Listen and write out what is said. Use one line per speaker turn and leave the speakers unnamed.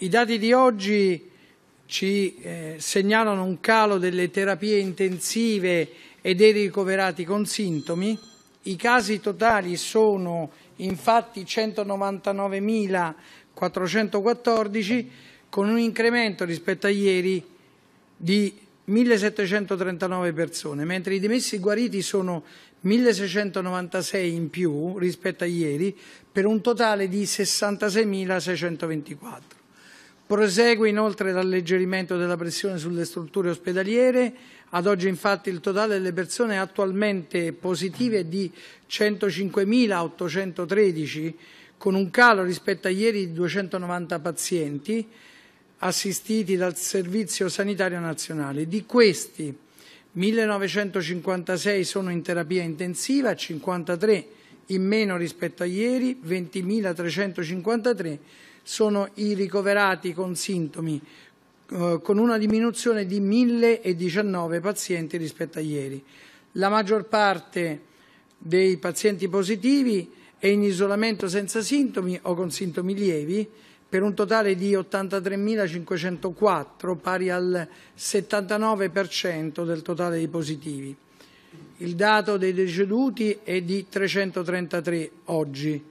I dati di oggi ci eh, segnalano un calo delle terapie intensive e dei ricoverati con sintomi. I casi totali sono infatti 199.414 con un incremento rispetto a ieri di 1.739 persone, mentre i dimessi guariti sono 1.696 in più rispetto a ieri, per un totale di 66.624. Prosegue inoltre l'alleggerimento della pressione sulle strutture ospedaliere. Ad oggi infatti il totale delle persone attualmente positive è di 105.813, con un calo rispetto a ieri di 290 pazienti assistiti dal Servizio Sanitario Nazionale. Di questi 1.956 sono in terapia intensiva, 53 in meno rispetto a ieri, 20.353 sono i ricoverati con sintomi, eh, con una diminuzione di 1019 pazienti rispetto a ieri. La maggior parte dei pazienti positivi è in isolamento senza sintomi o con sintomi lievi, per un totale di 83.504, pari al 79% del totale dei positivi. Il dato dei deceduti è di 333 oggi.